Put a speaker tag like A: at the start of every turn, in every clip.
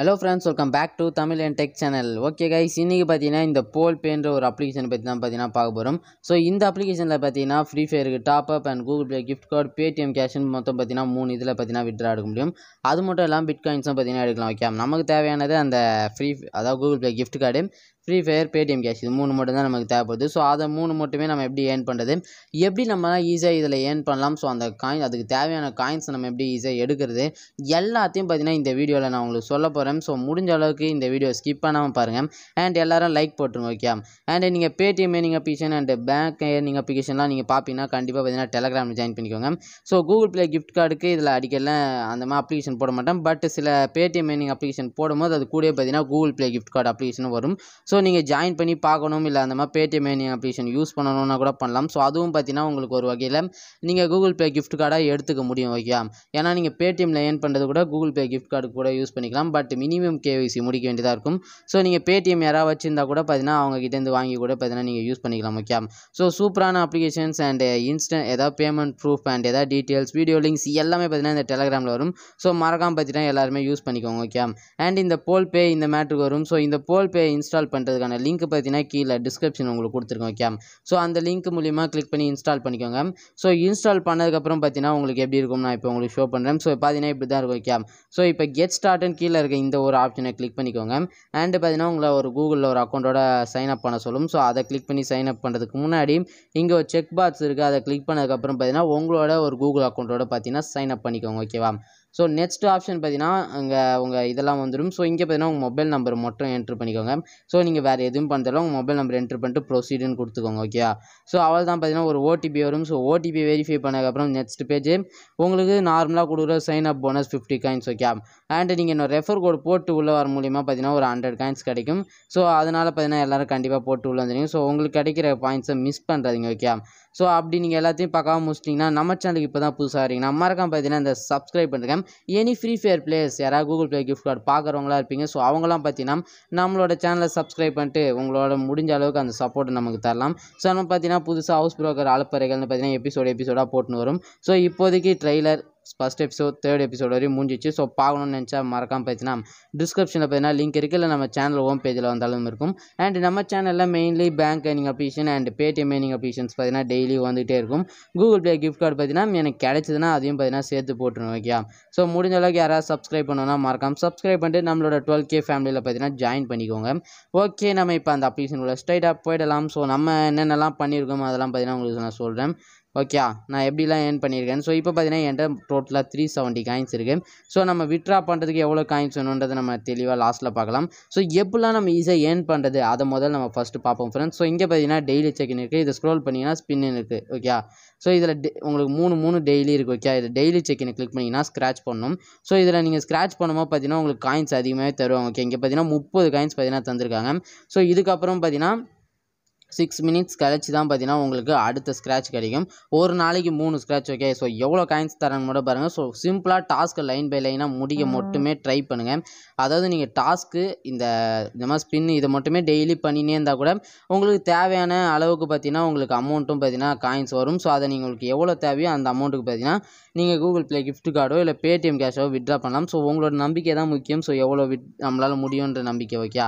A: hello friends welcome back to Tamil and tech channel okay guys இன்றைக்கி பார்த்தீங்கன்னா இந்த போல் பேன்ற ஒரு அப்ளிகேஷன் பற்றி தான் பார்த்தீங்கன்னா பார்க்க போகிறோம் ஸோ இந்த அப்ளிகேஷனில் பார்த்தீங்கன்னா ஃப்ரீ ஃபயருக்கு top up and Google Pay gift card Paytm கேஷ்னு மொத்தம் பார்த்தீங்கன்னா மூணு இதில் பார்த்தீங்கன்னா விட்ரா எடுக்க முடியும் அது மட்டும் இல்லாமல் பிட்காயின்ஸும் பார்த்தீங்கன்னா எடுக்கலாம் ஓகே நமக்கு தேவையானது அந்த ஃப்ரீ அதாவது Google Pay gift card Free Fire Paytm cash இது மூணு மட்டும் தான் நமக்கு தேவைப்படுது ஸோ அதை மூணு மட்டுமே நம்ம எப்படி ஏர்ன் பண்ணுறது எப்படி நம்ம ஈஸியாக இதில் ஏர்ன் பண்ணலாம் ஸோ அந்த காயின் அதுக்கு தேவையான காயின்ஸ் நம்ம எப்படி ஈஸியாக எடுக்கிறது எல்லாத்தையும் பார்த்தீங்கன்னா இந்த வீடியோவில் நான் உங்களுக்கு சொல்ல போகிறேன் ஸோ முடிஞ்ச அளவுக்கு இந்த வீடியோ ஸ்கிப் பண்ணாமல் பாருங்கள் அண்ட் எல்லாரும் லைக் போட்டுருங்க ஓகே அண்ட் நீங்கள் Paytm earning application and bank earning அப்ளிகேஷன்லாம் நீங்கள் பார்ப்பீங்கன்னா கண்டிப்பாக பார்த்தீங்கன்னா டெலகிராமில் ஜாயின் பண்ணிக்கோங்க ஸோ கூகுள் ப்ளே கிஃப்ட் கார்டுக்கு இதில் அடிக்கல அந்த மாதிரி அப்ளிகேஷன் போட மாட்டேன் பட் சில பேடிஎம் ஏர்னிங் அப்ளிகேஷன் போடும்போது அது கூட பார்த்தீங்கன்னா Google Play gift card application வரும் ஸோ ஸோ நீங்கள் ஜாயின் பண்ணி பார்க்கணும் இல்லை அந்த மாதிரி பேடிஎம் அப்ளிகேஷன் யூஸ் பண்ணணும்னா கூட பண்ணலாம் ஸோ அதுவும் பார்த்தீங்கன்னா உங்களுக்கு ஒரு வகையில் நீங்கள் கூகுள் பே கிஃப்ட் கார்டாக எடுத்துக்க முடியும் ஓகேயா ஏன்னா நீங்கள் பேடிஎம்மில் ஏன் பண்ணுறது கூட கூகுள் பே கிஃப்ட் கார்டு கூட யூஸ் பண்ணிக்கலாம் பட் மினிமம் கேவிசி முடிக்க வேண்டியதாக இருக்கும் ஸோ நீங்கள் பேடிஎம் யாராவது வச்சுருந்தா கூட பார்த்தீங்கன்னா அவங்ககிட்டேருந்து வாங்கி கூட பார்த்தீங்கன்னா நீங்கள் யூஸ் பண்ணிக்கலாம் ஓகே ஸோ சூப்பரான அப்ளிகேஷன்ஸ் அண்ட் இன்ஸ்டன்ட் ஏதாவது பேமெண்ட் ப்ரூஃப் அண்ட் ஏதாவது டீட்டெயில்ஸ் வீடியோ லிங்க்ஸ் எல்லாமே பார்த்தீங்கன்னா இந்த டெலகிராமில் வரும் ஸோ மறக்காமல் பார்த்தீங்கன்னா எல்லாருமே யூஸ் பண்ணிக்கோங்க ஓகே அண்ட் இந்த போல் பே இந்த மேட்ருக்கு வரும் ஸோ இந்த போல் பே இன்ஸ்டால் பண்ணுறது பண்ணுறதுக்கான லிங்க் பார்த்தீங்கன்னா கீழே டிஸ்கிரிப்ஷன் உங்களுக்கு கொடுத்துருக்கோம் ஓகே ஸோ அந்த லிங்க் மூலிமா கிளிக் பண்ணி இன்ஸ்டால் பண்ணிக்கோங்க ஸோ இன்ஸ்டால் பண்ணதுக்கப்புறம் பார்த்தீங்கன்னா உங்களுக்கு எப்படி இருக்கும் நான் இப்போ உங்களுக்கு ஷோ பண்ணுறேன் ஸோ பார்த்தீங்கன்னா இப்படி தான் இருக்கும் ஓகே ஸோ இப்போ கெட் ஸ்டார்ட்னு கீழே இருக்க இந்த ஒரு ஆப்ஷனை கிளிக் பண்ணிக்கோங்க அண்டு பார்த்தீங்கன்னா உங்களை ஒரு கூகுளில் ஒரு அக்கௌண்ட்டோட சைன் அப் பண்ண சொல்லும் ஸோ அதை கிளிக் பண்ணி சைன் அப் பண்ணுறதுக்கு முன்னாடி இங்கே ஒரு செக் பாக்ஸ் இருக்குது அதை கிளிக் பண்ணதுக்கப்புறம் பார்த்தீங்கன்னா உங்களோட ஒரு கூகுள் அக்கௌண்ட்டோட பார்த்தீங்கன்னா சைன் அப் பண்ணிக்கோங்க ஓகேவா ஸோ நெக்ஸ்ட் ஆப்ஷன் பார்த்தீங்கன்னா அங்கே உங்கள் இதெல்லாம் வந்துடும் ஸோ இங்கே பார்த்தீங்கன்னா உங்கள் மொபைல் நம்பர் மட்டும் என்ட்ரு பண்ணிக்கோங்க ஸோ நீங்கள் வேறு எதுவும் பண்ணுறதில்ல உங்கள் மொபைல் நம்பர் என்ட்ரு பண்ணிட்டு ப்ரொசீடுன்னு கொடுத்துக்கோங்க ஓகேயா ஸோ அவள் தான் பார்த்தீங்கன்னா ஒரு ஓடிபி வரும் ஸோ ஓடிபி வெரிஃபை பண்ணதுக்கப்புறம் நெக்ஸ்ட் பேஜ் உங்களுக்கு நார்மலாக கொடுக்குற sign up bonus fifty coins okay and நீங்கள் இன்னும் ரெஃபர் கோடு போட்டு உள்ள வர மூலியமாக பார்த்தீங்கன்னா ஒரு ஹண்ட்ரட் காயின்ஸ் கிடைக்கும் ஸோ அதனால் பார்த்தீங்கன்னா எல்லோரும் கண்டிப்பாக போட்டு உள்ள வந்துடுங்க ஸோ உங்களுக்கு கிடைக்கிற பாயிண்ட்ஸை மிஸ் பண்ணுறதுங்க ஓகே ஸோ அப்படி நீங்கள் எல்லாத்தையும் பார்க்காம முடிச்சிட்டிங்கன்னா நம்ம சேனலுக்கு இப்போ தான் புதுசாக இருக்கீங்கன்னா மறக்காம பார்த்தீங்கன்னா இந்த சப்ஸ்கிரைப் பண்ணுறேன் எனி ஃப்ரீ ஃபயர் பிளேயர்ஸ் யாராவது கூகுள் ப்ளே கிஃப்ட் கார்டு பார்க்குறவங்களா இருப்பீங்க ஸோ அவங்களாம் பார்த்தீங்கன்னா நம்மளோட சேனலை சப்ஸ்கிரைப் பண்ணிட்டு உங்களோட முடிஞ்ச அளவுக்கு அந்த சப்போர்ட் நமக்கு தரலாம் ஸோ நம்ம பார்த்தீங்கன்னா புதுசாக ஹவுஸ் ப்ரோக்கர் அலப்பறைகள்னு பார்த்தீங்கன்னா எபிசோடு எபிசோடாக போட்டுன்னு வரும் ஸோ இப்போதைக்கு trailer first episode third episode வரையும் முடிஞ்சிச்சு ஸோ பார்க்கணும்னு நினச்சா மறக்காமல் பார்த்தீங்கன்னா டிஸ்கிரிப்ஷனில் பார்த்தீங்கன்னா லிங்க் இருக்குது இல்லை நம்ம சேனல் ஹோம் பேஜில் வந்தாலும் இருக்கும் அண்ட் நம்ம சேனலில் mainly bank ஐனிங் application and Paytm ஏனிங் applications பார்த்தீங்கன்னா டெய்லி வந்துகிட்டே இருக்கும் கூகுள் பே கிஃப்ட் கார்டு பார்த்தீங்கன்னா எனக்கு கிடைச்சதுன்னா அதையும் பார்த்தீங்கன்னா சேர்த்து போட்டுருவோம் ஓகே ஸோ முடிஞ்ச அளவுக்கு யாராவது சப்ஸ்கிரைப் பண்ணணும்னா மறக்காமல் சப்ஸ்கிரைப் பண்ணிட்டு நம்மளோட டுவெல் கே ஃபேமிலியில் பார்த்தீங்கன்னா ஜாயின் பண்ணிக்கோங்க ஓகே நம்ம இப்போ அந்த அப்ளிகேஷன் உள்ள ஸ்ட்ரைட்டாக போயிடலாம் ஸோ நம்ம என்னென்னலாம் பண்ணியிருக்கோம் அதெல்லாம் பார்த்தீங்கன்னா உங்களுக்கு நான் சொல்கிறேன் ஓகே நான் எப்படிலாம் ஏர்ன் பண்ணியிருக்கேன் ஸோ இப்போ பார்த்தீங்கன்னா என்கிட்ட டோட்டலாக த்ரீ செவன்ட்டி காயின்ஸ் இருக்குது ஸோ நம்ம விட்ரா பண்ணுறதுக்கு எவ்வளோ காயின்ஸ் வேணுன்றதை நம்ம தெளிவாக லாஸ்ட்டில் பார்க்கலாம் ஸோ எப்படிலாம் நம்ம ஈஸியாக ஏர்ன் பண்ணுறது அதை முதல்ல நம்ம ஃபஸ்ட்டு பார்ப்போம் ஃப்ரெண்ட்ஸ் ஸோ இங்கே பார்த்தீங்கன்னா டெய்லி செக்கின் இருக்குது இதை ஸ்க்ரோல் பண்ணிங்கன்னா ஸ்பின்னு இருக்குது ஓகே ஸோ இதில் உங்களுக்கு மூணு மூணு டெய்லி இருக்குது ஓகே இது டெய்லி செக்கினை கிளிக் பண்ணிங்கன்னா ஸ்க்ராச் பண்ணணும் ஸோ இதில் நீங்கள் ஸ்க்ராச் பண்ணும்போது பார்த்தீங்கன்னா உங்களுக்கு காயின்ஸ் அதிகமாகவே தருவாங்க ஓகே இங்கே பார்த்தீங்கன்னா முப்பது காயின்ஸ் பார்த்தீங்கன்னா தந்திருக்காங்க ஸோ இதுக்கப்புறம் பார்த்தீங்கன்னா சிக்ஸ் மினிட்ஸ் கழிச்சு தான் பார்த்தீங்கன்னா உங்களுக்கு அடுத்த ஸ்க்ராட்ச் கிடைக்கும் ஒரு நாளைக்கு மூணு ஸ்க்ராட்ச் ஓகே ஸோ எவ்வளோ காயின்ஸ் தராங்க மட்டும் பாருங்கள் ஸோ சிம்பிளாக டாஸ்க்கு லைன் பை லைனாக முடிய மட்டுமே ட்ரை பண்ணுங்கள் அதாவது நீங்கள் டாஸ்க்கு இந்த இந்த மாதிரி ஸ்பின் இதை மட்டுமே டெய்லி பண்ணினே இருந்தால் கூட உங்களுக்கு தேவையான அளவுக்கு பார்த்தீங்கன்னா உங்களுக்கு அமௌண்ட்டும் பார்த்தீங்கன்னா காயின்ஸ் வரும் ஸோ அதை நீங்கள் உங்களுக்கு எவ்வளோ தேவையோ அந்த அமௌண்ட்டுக்கு பார்த்தீங்கன்னா நீங்கள் கூகுள் பிளே கிஃப்ட் கார்டோ இல்லை பேடிஎம் கேஷோ விட்ரா பண்ணலாம் ஸோ உங்களோட நம்பிக்கை தான் முக்கியம் ஸோ எவ்வளோ விட் நம்மளால் முடியுன்ற நம்பிக்கை ஓகே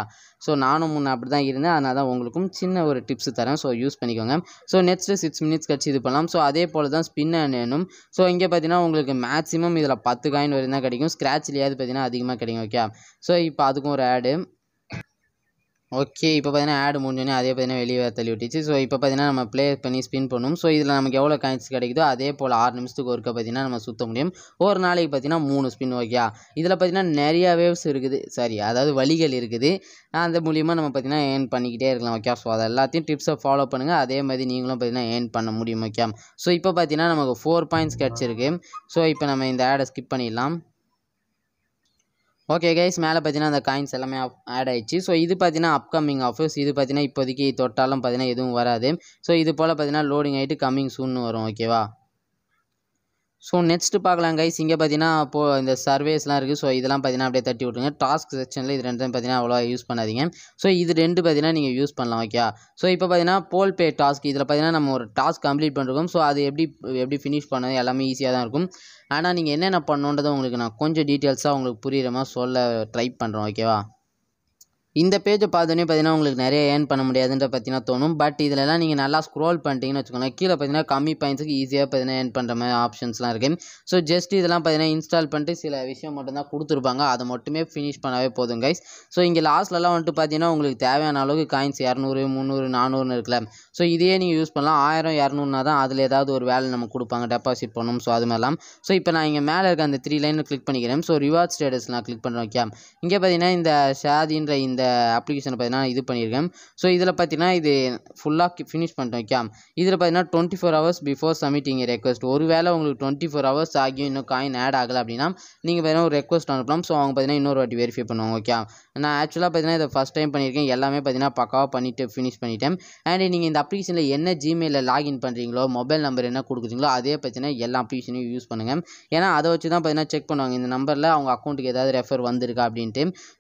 A: ஸோ நானும் முன்னே அப்படி தான் இருந்தேன் அதனால் தான் உங்களுக்கும் சின்ன ஒரு டிப்ஸ் தரேன் ஸோ யூஸ் பண்ணிக்கோங்க ஸோ நெக்ஸ்ட்டு சிக்ஸ் மினிட்ஸ் கழிச்சு இது பண்ணலாம் ஸோ அதே போல் தான் ஸ்பின் வேணும் ஸோ இங்கே பார்த்தீங்கன்னா உங்களுக்கு மேக்ஸிமம் இதில் பத்து காயின் வரையும் தான் கிடைக்கும் இல்லையாது பார்த்தீங்கன்னா அதிகமாக கிடைக்கும் ஓகே ஸோ இப்போ அதுக்கும் ஒரு ஆடு ஓகே இப்போ பார்த்தீங்கன்னா ஆடு முடிஞ்சோடனே அதே பார்த்தீங்கன்னா வெளியே தள்ளி விட்டுச்சு ஸோ இப்போ பார்த்தீங்கன்னா நம்ம ப்ளே பண்ணி ஸ்பின் பண்ணும் ஸோ இதில் நமக்கு எவ்வளோ காயின்ஸ் கிடைக்குதோ அதே போல் ஆறு நிமிஷத்துக்கு ஒருக்க பார்த்தீங்கன்னா நம்ம சுற்ற முடியும் ஒரு நாளைக்கு பார்த்தீங்கன்னா மூணு ஸ்பின் ஓகே இதில் பார்த்தீங்கன்னா நிறையா வேவ்ஸ் இருக்குது சாரி அதாவது வழிகள் இருக்குது அந்த மூலியமாக நம்ம பார்த்திங்கன்னா ஏர்ன் பண்ணிக்கிட்டே இருக்கலாம் ஓகே ஸோ அதை எல்லாத்தையும் டிப்ஸை ஃபாலோ பண்ணுங்கள் அதே மாதிரி நீங்களும் பார்த்தீங்கன்னா ஏர்ன் பண்ண முடியும் ஓகே ஸோ இப்போ பார்த்தீங்கன்னா நமக்கு ஃபோர் பாயிண்ட்ஸ் கிடச்சிருக்கு ஸோ இப்போ நம்ம இந்த ஆடை ஸ்கிப் பண்ணிடலாம் ஓகே கைஸ் மேலே பார்த்தீங்கன்னா அந்த காயின்ஸ் எல்லாமே ஆட் ஆயிடுச்சு ஸோ இது பார்த்தீங்கன்னா அப்கமிங் ஆஃபர்ஸ் இது பார்த்தீங்கன்னா இப்போதைக்கு தொட்டாலும் பார்த்தீங்கன்னா எதுவும் வராது ஸோ இது போல் பார்த்தீங்கன்னா லோடிங் ஆகிட்டு கம்மிங் சூன்னு வரும் ஓகேவா ஸோ நெக்ஸ்ட்டு பார்க்கலாம் கைஸ் இங்கே பார்த்தீங்கன்னா இப்போ இந்த சர்வேஸ்லாம் இருக்குது ஸோ இதெல்லாம் பார்த்தீங்கன்னா அப்படியே தட்டி விட்ருங்க டாஸ்க் செக்ஷனில் இது ரெண்டும் பார்த்தீங்கன்னா அவ்வளோ யூஸ் பண்ணாதீங்க ஸோ இது ரெண்டு பார்த்தீங்கன்னா நீங்கள் யூஸ் பண்ணலாம் ஓகே ஸோ இப்போ பார்த்தீங்கன்னா போல் பே டாஸ்க் இதில் பார்த்தீங்கன்னா நம்ம ஒரு டாஸ்க் கம்ப்ளீட் பண்ணிருக்கோம் ஸோ அது எப்படி எப்படி ஃபினிஷ் பண்ணது எல்லாமே ஈஸியாக தான் இருக்கும் ஆனால் நீங்கள் என்னென்ன பண்ணுன்றதை உங்களுக்கு நான் கொஞ்சம் டீட்டெயில்ஸாக உங்களுக்கு புரியுற மாதிரி சொல்ல ட்ரை பண்ணுறோம் ஓகேவா இந்த பேஜை பார்த்தோன்னே பார்த்தீங்கன்னா உங்களுக்கு நிறைய ஏர்ன் பண்ண முடியாதுன்ற பார்த்தீங்கன்னா தோணும் பட் இதிலலாம் நீங்கள் நல்லா ஸ்க்ரோல் பண்ணிட்டீங்கன்னு வச்சுக்கோங்களேன் கீழே பார்த்தீங்கன்னா கம்மி பாயிண்ட்ஸுக்கு ஈஸியாக பார்த்தீங்கன்னா ஏர்ன் பண்ணுற மாதிரி ஆப்ஷன்ஸ்லாம் இருக்குது ஸோ ஜஸ்ட் இதெல்லாம் பார்த்தீங்கன்னா இன்ஸ்டால் பண்ணிட்டு சில விஷயம் மட்டும்தான் கொடுத்துருப்பாங்க அதை மட்டுமே ஃபினிஷ் பண்ணவே போதும் கைஸ் ஸோ இங்கே லாஸ்ட்லலாம் வந்துட்டு பார்த்தீங்கன்னா உங்களுக்கு தேவையான அளவுக்கு காயின்ஸ் இரநூறு முந்நூறு நானூறுன்னு இருக்கல ஸோ இதையே நீங்கள் யூஸ் பண்ணலாம் ஆயிரம் இரநூறுனா தான் அதில் ஏதாவது ஒரு வேலை நம்ம கொடுப்பாங்க டெபாசிட் பண்ணணும் ஸோ அது மாதிரிலாம் ஸோ இப்போ நான் இங்கே மேலே இருக்க அந்த த்ரீ லைனில் கிளிக் பண்ணிக்கிறேன் ஸோ ரிவார்ட் ஸ்டேட்டஸ் நான் கிளிக் பண்ணுறேன் ஓகே இங்கே பார்த்தீங்கன்னா இந்த ஷாதின்ற இந்த இந்த அப்ளிகேஷனை பார்த்தீங்கன்னா இது பண்ணியிருக்கேன் ஸோ இதில் பார்த்தீங்கன்னா இது ஃபுல்லாக ஃபினிஷ் பண்ணிட்டோம் ஓகே இதில் பார்த்தீங்கன்னா twenty four hours before submitting request ஒருவேளை உங்களுக்கு டுவெண்ட்டி ஃபோர் ஹவர்ஸ் ஆகியும் இன்னும் காயின் ஆட் ஆகலை அப்படின்னா நீங்கள் பார்த்தீங்கன்னா ஒரு ரெக்வஸ்ட் அனுப்பலாம் ஸோ அவங்க பார்த்தீங்கன்னா இன்னொரு வாட்டி வெரிஃபை பண்ணுவாங்க ஓகே நான் ஆக்சுவலாக பார்த்தீங்கன்னா இதை ஃபஸ்ட் டைம் பண்ணியிருக்கேன் எல்லாமே பார்த்தீங்கன்னா பக்காவாக பண்ணிவிட்டு ஃபினிஷ் பண்ணிட்டேன் அண்ட் நீங்கள் இந்த அப்ளிகேஷனில் என்ன ஜிமெயிலில் லாகின் பண்ணுறீங்களோ மொபைல் நம்பர் என்ன கொடுக்குறீங்களோ அதே பார்த்தீங்கன்னா எல்லா அப்ளிகேஷனையும் யூஸ் பண்ணுங்கள் ஏன்னா அதை வச்சு தான் பார்த்தீங்கன்னா செக் பண்ணுவாங்க இந்த நம்பரில் அவங்க அக்கௌண்ட்டுக்கு ஏதாவது ரெஃபர் வந்திருக்கா அப்படின்ட்டு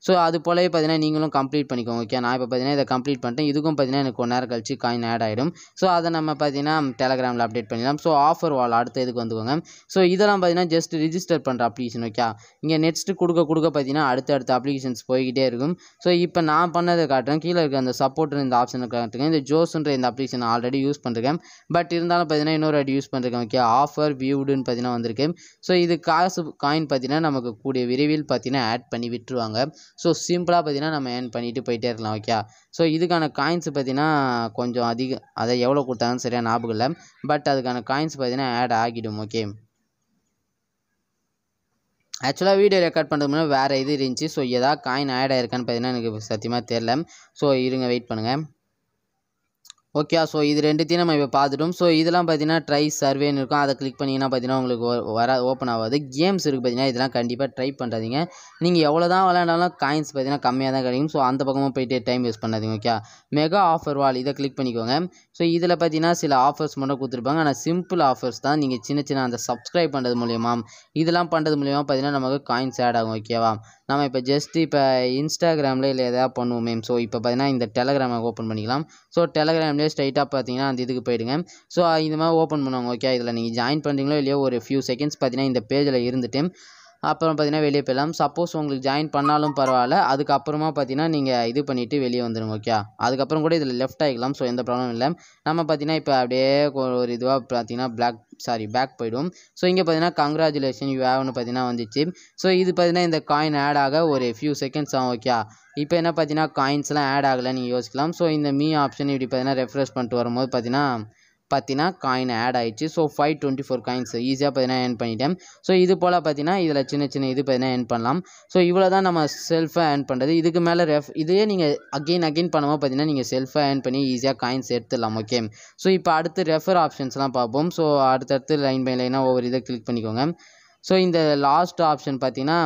A: ஸோ அது போலவே பார்த்தீங்கன்னா நீங்களும் இதுவும் கம்ப்ளீட் பண்ணிக்கோங்க ஓகே நான் இப்போ பார்த்தீங்கன்னா இதை கம்ப்ளீட் பண்ணிட்டேன் இதுக்கும் பார்த்தீங்கன்னா எனக்கு ஒரு நேரம் கழிச்சு காயின் ஆட் ஆகிடும் ஸோ அதை நம்ம பார்த்தீங்கன்னா டெலகிராமில் அப்டேட் பண்ணிடலாம் ஸோ ஆஃபர் வால் அடுத்த இதுக்கு வந்துக்கோங்க ஸோ இதெல்லாம் பார்த்தீங்கன்னா ஜஸ்ட் ரிஜிஸ்டர் பண்ணுற அப்ளிகேஷன் ஓகே இங்கே நெக்ஸ்ட்டு கொடுக்க கொடுக்க பார்த்தீங்கன்னா அடுத்த அடுத்த அப்ளிகேஷன்ஸ் போய்கிட்டே இருக்கும் ஸோ இப்போ நான் பண்ணதை காட்டுறேன் கீழே இருக்க அந்த சப்போர்ட்னு இந்த ஆப்ஷனை காட்டுங்க இந்த ஜோஸ்ன்ற இந்த அப்ளிகேஷன் ஆல்ரெடி யூஸ் பண்ணிருக்கேன் பட் இருந்தாலும் பார்த்தீங்கன்னா இன்னொரு அடி யூஸ் பண்ணிருக்கேன் ஓகே ஆஃபர் வியூடுன்னு பார்த்தீங்கன்னா வந்திருக்கு ஸோ இது காசு காயின் பார்த்தீங்கன்னா நமக்கு கூடிய விரைவில் பார்த்தீங்கன்னா ஆட் பண்ணி விட்டுருவாங்க ஸோ சிம்பிளாக பார்த்தீங்கன்னா நம்ம ஏர்ன் பண்ணிட்டு போயிட்டே இருக்கலாம் ஓகே ஸோ இதுக்கான காயின்ஸ் பார்த்தீங்கன்னா கொஞ்சம் அதிக அதை எவ்வளோ கொடுத்தாலும் சரியாக ஞாபகம் இல்லை பட் அதுக்கான காயின்ஸ் பார்த்தீங்கன்னா ஆட் ஆகிடும் ஓகே ஆக்சுவலாக வீடியோ ரெக்கார்ட் பண்ணுறது முன்னாடி வேறு இது இருந்துச்சு ஸோ எதாவது காயின் ஆட் ஆயிருக்கான்னு பார்த்தீங்கன்னா எனக்கு சத்தியமாக தெரில ஸோ இருங்க வெயிட் பண்ணுங்கள் ஓகே ஸோ இது ரெண்டுத்தையும் நம்ம இப்போ பார்த்துட்டோம் ஸோ இதெல்லாம் பார்த்தீங்கன்னா ட்ரை சர்வேன்னு இருக்கும் அதை கிளிக் பண்ணிங்கன்னா பார்த்தீங்கன்னா உங்களுக்கு வர ஓப்பன் ஆகாது கேம்ஸ் இருக்குது பார்த்தீங்கன்னா இதெல்லாம் கண்டிப்பாக ட்ரை பண்ணுறாதீங்க நீங்கள் எவ்வளோ தான் விளையாண்டாலும் காயின்ஸ் பார்த்தீங்கன்னா கம்மியாக தான் கிடைக்கும் ஸோ அந்த பக்கமும் போயிட்டு டைம் வேஸ்ட் பண்ணாதீங்க ஓகே மெகா ஆஃபர் வால் இதை கிளிக் பண்ணிக்கோங்க ஸோ இதில் பார்த்தீங்கன்னா சில ஆஃபர்ஸ் மட்டும் கொடுத்துருப்பாங்க ஆனால் சிம்பிள் ஆஃபர்ஸ் தான் நீங்கள் சின்ன சின்ன அந்த சப்ஸ்கிரைப் பண்ணுறது மூலியமாக இதெல்லாம் பண்ணுறது மூலியமாக பார்த்தீங்கன்னா நமக்கு காயின்ஸ் ஆட் ஆகும் ஓகேவா நம்ம இப்போ ஜஸ்ட் இப்போ இன்ஸ்டாகிராமில் இல்லை எதாவது பண்ணுவோம் மேம் ஸோ இப்போ பார்த்தீங்கன்னா இந்த டெலகிராமை ஓப்பன் பண்ணிக்கலாம் ஸோ டெலகிராம்லேயே ஸ்ட்ரைட்டாக பார்த்தீங்கன்னா அந்த இதுக்கு போயிடுங்க ஸோ இது மாதிரி ஓப்பன் பண்ணுவாங்க ஓகே இதில் நீங்கள் ஜாயின் பண்ணுறீங்களோ இல்லையோ ஒரு ஃபியூ செகண்ட்ஸ் பார்த்தீங்கன்னா இந்த பேஜில் இருந்துட்டு அப்புறம் பார்த்தீங்கன்னா வெளியே போயிடலாம் சப்போஸ் உங்களுக்கு ஜாயின் பண்ணாலும் பரவாயில்ல அதுக்கப்புறமா பார்த்தீங்கன்னா நீங்கள் இது பண்ணிவிட்டு வெளியே வந்துடுங்க ஓகே அதுக்கப்புறம் கூட இதில் லெஃப்ட் ஆகிக்கலாம் ஸோ எந்த ப்ராப்ளம் இல்லை நம்ம பார்த்தீங்கன்னா இப்போ அப்படியே ஒரு இதுவாக பார்த்தீங்கன்னா பிளாக் சாரி பேக் போயிடும் ஸோ இங்கே பார்த்தீங்கன்னா கங்க்ராச்சுலேஷன் யூ ஹேவ்னு பார்த்தீங்கன்னா வந்துச்சு ஸோ இது பார்த்தீங்கன்னா இந்த காயின் ஆட் ஆக ஒரு ஃபியூ செகண்ட்ஸ் ஆகும் ஓகே இப்போ என்ன பார்த்தீங்கன்னா காயின்ஸ்லாம் ஆட் ஆகலை நீங்கள் யோசிக்கலாம் ஸோ இந்த மீ ஆப்ஷன் இப்படி பார்த்தீங்கன்னா ரெஃப்ரெஷ் பண்ணிட்டு வரும்போது பார்த்தீங்கன்னா பார்த்தீங்கன்னா காயின் ஆட் ஆயிடுச்சு so five twenty four coins ஈஸியாக பார்த்தீங்கன்னா ஏர்ன் பண்ணிட்டேன் ஸோ இது போல் பார்த்தீங்கன்னா இதில் சின்ன சின்ன இது பார்த்தீங்கன்னா ஏர்ன் பண்ணலாம் ஸோ இவ்வளோ தான் நம்ம செல்ஃபாக ஏர்ன் பண்ணுறது இதுக்கு மேலே ரெஃப் இதே நீங்கள் அகெயின் அகெயின் பண்ணும்போது பார்த்தீங்கன்னா நீங்கள் செல்ஃபாக ஏர்ன் பண்ணி ஈஸியாக காயின்ஸ் எடுத்துடலாம் ஓகே ஸோ இப்போ அடுத்து ரெஃபர் ஆப்ஷன்ஸ்லாம் பார்ப்போம் ஸோ அடுத்தடுத்து லைன் பை லைனாக ஒவ்வொரு இதை கிளிக் பண்ணிக்கோங்க ஸோ இந்த லாஸ்ட் ஆப்ஷன் பார்த்தீங்கன்னா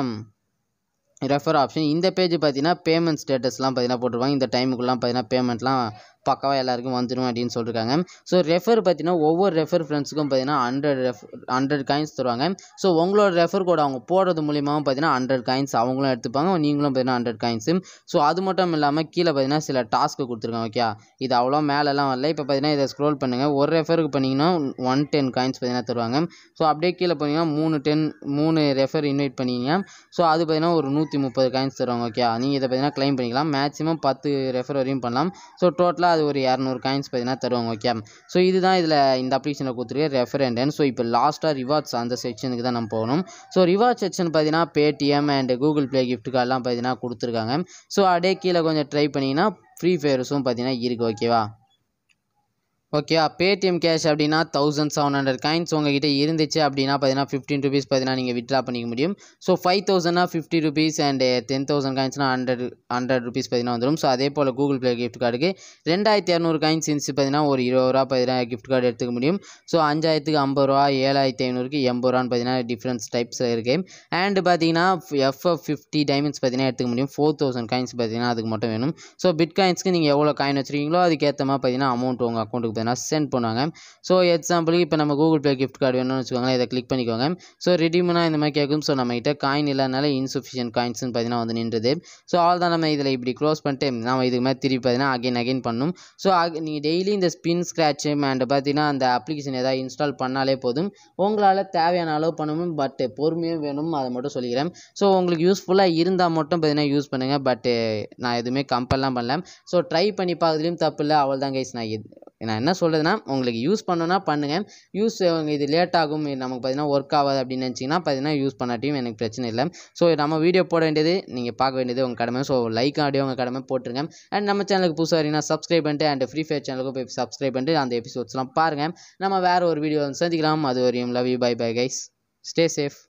A: ரெஃபர் ஆப்ஷன் இந்த பேஜ் பார்த்தீங்கன்னா பேமெண்ட் ஸ்டேட்டஸ்லாம் பார்த்தீங்கன்னா போட்டிருப்பாங்க இந்த டைமுக்குலாம் பார்த்தீங்கன்னா பேமெண்ட்லாம் பக்கவாக எல்லாருக்கும் வந்துடும் அப்படின்னு சொல்லியிருக்காங்க ஸோ ரெஃபர் பார்த்தீங்கன்னா ஒவ்வொரு ரெஃபர் ஃப்ரெண்ட்ஸுக்கும் பார்த்தீங்கன்னா ஹண்ட்ரட் ரெஃபர் ஹண்ட்ரட் காயின்ஸ் தருவாங்க ஸோ உங்களோட ரெஃபர் கோட் அவங்க போடுறது மூலியமாகவும் பார்த்தீங்கன்னா ஹண்ட்ரட் காயின்ஸ் அவங்களும் எடுத்துப்பாங்க நீங்களும் பார்த்தீங்கன்னா ஹண்ட்ரட் காயின்ஸு ஸோ அது மட்டும் இல்லாமல் கீழே பார்த்தீங்கன்னா சில டாஸ்க்கு கொடுத்துருக்காங்க ஓகே இது அவ்வளோ மேலெலாம் வரல இப்போ பார்த்தீங்கன்னா இதை ஸ்க்ரோல் பண்ணுங்கள் ஒரு ரெஃபருக்கு பண்ணிங்கன்னா ஒன் டென் காயின்ஸ் பார்த்தீங்கன்னா தருவாங்க ஸோ அப்படியே கீழே போனீங்கன்னா மூணு டென் மூணு ரெஃபர் இன்வைட் பண்ணிங்க ஸோ அது பார்த்தீங்கன்னா ஒரு நூற்றி நூற்றி முப்பது காயின்ஸ் தருவாங்க ஓகே நீங்கள் இதை பார்த்தீங்கன்னா கிளைம் பண்ணிக்கலாம் மேக்ஸிமம் பத்து ரெஃபர் வரையும் பண்ணலாம் ஸோ டோட்டலாக அது ஒரு இரநூறு காயின்ஸ் பார்த்தீங்கன்னா தருவாங்க ஓகே ஸோ இதுதான் இதில் இந்த அப்ளிகேஷனில் கொடுத்துருக்க ரெஃபர் அண்ட் ஸோ இப்போ லாஸ்ட்டாக ரிவார்ட்ஸ் அந்த செக்ஷனுக்கு தான் நம்ம போகணும் ஸோ ரிவார்ட் செக்ஷன் பார்த்தீங்கன்னா Paytm and Google Play gift கார்டெலாம் பார்த்தீங்கன்னா கொடுத்துருக்காங்க ஸோ அப்படியே கீழே கொஞ்சம் ட்ரை பண்ணிங்கன்னா ஃப்ரீ ஃபயர்ஸும் பார்த்தீங்கன்னா இருக்குது ஓகேவா ஓகே பேடிஎம் கேஷ் அப்படின்னா தௌசண்ட் செவன் ஹண்ட்ரட் காயின்ஸ் உங்ககிட்ட இருந்துச்சு அப்படின்னா பார்த்தீங்கன்னா ஃபிஃப்டின் ருபீஸ் பார்த்தீங்கன்னா நீங்கள் விட்ரா பண்ணிக்க முடியும் ஸோ ஃபைவ் தௌசண்ட்னா fifty rupees and ten thousand காயின்ஸ்னா ஹண்ட்ரட் ஹண்ட்ரட் ருபீஸ் பார்த்தீங்கன்னா வந்துடும் ஸோ அதே போல் கூகுள் பிளே கிஃப்ட் கார்டுக்கு ரெண்டாயிரத்தி இரநூறு காயின்ஸ் இருந்துச்சு பார்த்தீங்கன்னா ஒரு இருபது ரூபா பார்த்தீங்கன்னா கிஃப்ட் கார்டு எடுத்துக்க முடியும் ஸோ அஞ்சாயிரத்துக்கு ஐம்பது ரூபா ஏழாயிரத்தி ஐநூறுக்கு எண்பது ரூபான்னு பார்த்தீங்கன்னா டிஃப்ரெண்ட்ஸ் டைப்ஸில் இருக்குது அண்ட் பார்த்தீங்கன்னா எஃப் ஃபிஃப்டி டைமண்ட்ஸ் பார்த்தீங்கன்னா எடுத்துக்க முடியும் ஃபோர் தௌசண்ட் காயின்ஸ் பார்த்தீங்கன்னா அதுக்கு மட்டும் வேணும் ஸோ பிட் காயின்ஸ்க்கு நீங்கள் எவ்வளோ காயின் வச்சுருக்கீங்களோ அதுக்கேற்ற மாதிரி பார்த்தீங்கன்னா அமௌண்ட் உங்கள் அக்கௌண்ட்டுக்கு நஸ் சென்ட் பண்ணுவாங்க ஸோ எக்ஸாம்பிளுக்கு இப்போ நம்ம கூகுள் பே கிஃப்ட் கார்டு வேணும்னு வச்சுக்கோங்களேன் இதை கிளிக் பண்ணிக்கோங்க ஸோ ரெடியூம்னா இந்த மாதிரி கேட்கும் ஸோ நம்மகிட்ட காயின் இல்லாதனால இன்சஃபிஷியன் காயின்ஸ்னு பார்த்தீங்கன்னா வந்து நின்றுது ஸோ ஆல் தான் நம்ம இதில் இப்படி க்ளோஸ் பண்ணிட்டு நம்ம இதுக்கு மாதிரி திருப்பி பார்த்தீங்கன்னா அகைன் அகைன் பண்ணும் ஸோ நீங்கள் டெய்லி இந்த ஸ்பின் ஸ்க்ராட்ச் அண்ட் பார்த்தீங்கன்னா அந்த அப்ளிகேஷன் எதாவது இன்ஸ்டால் பண்ணாலே போதும் உங்களால் தேவையான அளவு பண்ணணும் பட் பொறுமையும் வேணும் அதை மட்டும் சொல்லிக்கிறேன் ஸோ உங்களுக்கு யூஸ்ஃபுல்லாக இருந்தால் மட்டும் பார்த்தீங்கன்னா யூஸ் பண்ணுங்கள் பட்டு நான் எதுவுமே கம்பல்லாம் பண்ணல ஸோ ட்ரை பண்ணி பார்க்குறதுலையும் தப்பு இல்லை அவள் தான் கைஸ் நான் நான் என்ன சொல்கிறதுனா உங்களுக்கு யூஸ் பண்ணணுன்னா பண்ணுங்கள் யூஸ் இது லேட் ஆகும் நமக்கு பார்த்தீங்கன்னா ஒர்க் ஆகாது அப்படின்னு நினச்சிங்கன்னா பார்த்தீங்கன்னா யூஸ் பண்ணாட்டியும் எனக்கு பிரச்சனை இல்லை ஸோ நம்ம வீடியோ போட வேண்டியது நீங்கள் பார்க்க வேண்டியது உங்கள் கடமை ஸோ லைக் ஆடியோ உங்கள் கடமை போட்டுருங்க அண்ட் நம்ம சேனலுக்கு புதுசாக வரீங்கன்னா சப்ஸ்கிரைப் பண்ணிட்டு அண்ட் ஃப்ரீ ஃபயர் சேனலுக்கு போய் சப்ஸ்கிரைப் பண்ணிட்டு அந்த எபிசோட்ஸ்லாம் பாருங்கள் நம்ம வேறு ஒரு வீடியோ சந்திக்கலாம் அது வரையும் love you bye bye guys stay safe